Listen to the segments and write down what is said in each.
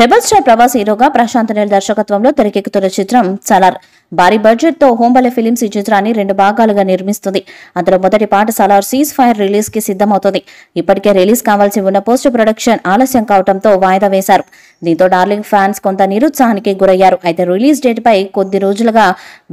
rebel star Prabhas హీరోగా ప్రశాంత్ నీల్ దర్శకత్వంలో తెరకెక్కుతున్న చిత్రం సలార్ భారీ బడ్జెట్ తో హోంబల ఫిలిమ్స్ ఈ చిత్రాన్ని రెండు భాగాలుగా నిర్మిస్తుంది అందులో మొదటి పాట సలార్ సీజ్ ఫైర్ రిలీజ్ కి సిద్ధమవుతుంది ఇప్పటికే రిలీజ్ కావాల్సి ఉన్న పోస్ట్ ప్రొడక్షన్ ఆలస్యం కావడంతో వాయిదా వేశారు దీంతో డార్లింగ్ ఫ్యాన్స్ కొంత నిరుత్సాహానికి గురయ్యారు అయితే రిలీజ్ డేట్ పై కొద్ది రోజులుగా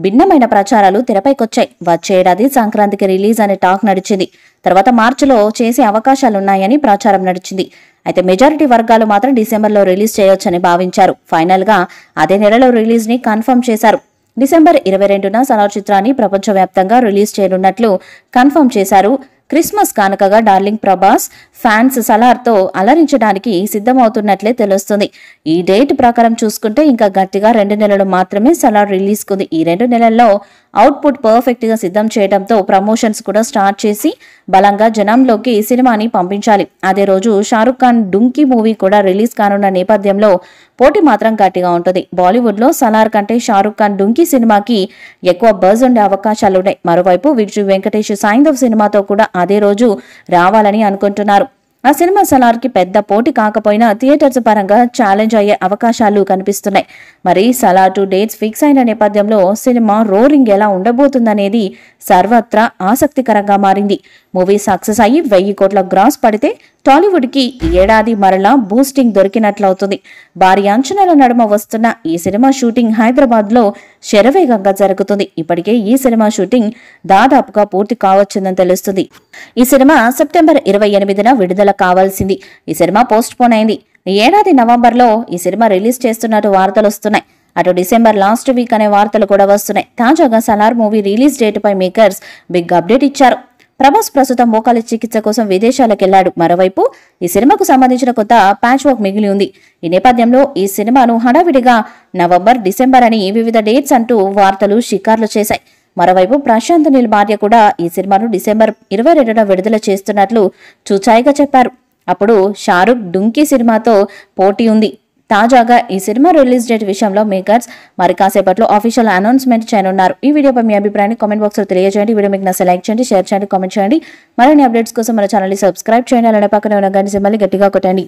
భిన్నమైన ప్రచారాలు తెరపైకొచ్చాయి వచ్చే ఏడాది సంక్రాంతికి రిలీజ్ అనే టాక్ నడిచింది తర్వాత మార్చిలో చేసే అవకాశాలున్నాయని ప్రచారం నడిచింది అయితే మెజారిటీ వర్గాలు మాత్రం డిసెంబర్లో రిలీజ్ చేయొచ్చని భావించారు ఫైనల్గా అదే నెలలో రిలీజ్ని కన్ఫర్మ్ చేశారు డిసెంబర్ ఇరవై రెండున సలార్ చిత్రాన్ని ప్రపంచవ్యాప్తంగా రిలీజ్ చేయనున్నట్లు కన్ఫర్మ్ చేశారు క్రిస్మస్ కానుకగా డార్లింగ్ ప్రభాస్ ఫ్యాన్స్ సలార్తో అలరించడానికి సిద్ధమవుతున్నట్లే తెలుస్తుంది ఈ డేట్ ప్రకారం చూసుకుంటే ఇంకా గట్టిగా రెండు నెలలు మాత్రమే సలార్ రిలీజ్ కుంది ఈ రెండు నెలల్లో అవుట్పుట్ పర్ఫెక్ట్ గా సిద్ధం చేయడంతో ప్రమోషన్స్ కూడా స్టార్ట్ చేసి బలంగా జనంలోకి సినిమాని పంపించాలి అదే రోజు షారుఖ్ ఖాన్ డుంకీ మూవీ కూడా రిలీజ్ కానున్న నేపథ్యంలో పోటీ మాత్రం గట్టిగా ఉంటుంది బాలీవుడ్ లో సలార్ కంటే షారుఖ్ ఖాన్ డుంకీ సినిమాకి ఎక్కువ బజ్ ఉండే అవకాశాలున్నాయి మరోవైపు విజు వెంకటేష్ సైందవ్ సినిమాతో కూడా అదే రోజు రావాలని అనుకుంటున్నారు ఆ సినిమా సలార్కి పెద్ద పోటీ కాకపోయినా థియేటర్స్ పరంగా ఛాలెంజ్ అయ్యే అవకాశాలు కనిపిస్తున్నాయి మరి సలార్ టు డేట్స్ ఫిక్స్ అయిన నేపథ్యంలో సినిమా రోరింగ్ ఎలా ఉండబోతుందనేది సర్వత్రా ఆసక్తికరంగా మారింది మూవీ సక్సెస్ అయ్యి వెయ్యి కోట్ల గ్రాస్ పడితే టాలీవుడ్ కి ఏడాది మరలా బూస్టింగ్ దొరికినట్లవుతుంది భారీ అంచనాల నడుమ వస్తున్న ఈ సినిమా షూటింగ్ హైదరాబాద్లో శరవేగంగా జరుగుతుంది ఇప్పటికే ఈ సినిమా షూటింగ్ దాదాపుగా పూర్తి కావచ్చిందని తెలుస్తుంది ఈ సినిమా సెప్టెంబర్ ఇరవై ఎనిమిదిన విడుదల కావాల్సింది ఈ సినిమా పోస్ట్ పోన్ అయింది ఈ ఏడాది నవంబర్లో ఈ సినిమా రిలీజ్ చేస్తున్నట్టు వార్తలు వస్తున్నాయి అటు డిసెంబర్ లాస్ట్ వీక్ అనే వార్తలు కూడా వస్తున్నాయి తాజాగా సలార్ మూవీ రిలీజ్ డేట్ పై మేకర్స్ బిగ్ అప్డేట్ ఇచ్చారు ప్రభాస్ ప్రస్తుతం మోకాలి చికిత్స కోసం విదేశాలకు వెళ్లాడు మరోవైపు ఈ సినిమాకు సంబంధించిన కొత్త ప్యాచ్ వర్క్ మిగిలి ఉంది ఈ నేపథ్యంలో ఈ సినిమాను హడావిడిగా నవంబర్ డిసెంబర్ అని వివిధ డేట్స్ అంటూ వార్తలు షికార్లు చేశాయి మరోవైపు ప్రశాంత్ నీల్ భార్య కూడా ఈ సినిమాను డిసెంబర్ ఇరవై రెండున విడుదల చేస్తున్నట్లు చూచాయిగా చెప్పారు అప్పుడు షారుఖ్ డుంకీ సినిమాతో పోటీ ఉంది తాజాగా ఈ సినిమా రిలీజ్ డేట్ విషయంలో మేకర్స్ మరి కాసేపట్లో అఫీషియల్ అనౌన్స్మెంట్ చేయనున్నారు ఈ వీడియోపై మీ అభిప్రాయాన్ని కామెంట్ బాక్స్లో తెలియజేయండి వీడియో మీకు నచ్చే లైక్ చేయండి షేర్ చేయండి కామెంట్ చేయండి మరిన్ని అప్డేట్స్ కోసం మన ఛానల్ని సబ్స్క్రైబ్ చేయండి అలానే పక్కనే ఉన్న గంట మళ్ళీ గట్టిగా కొట్టండి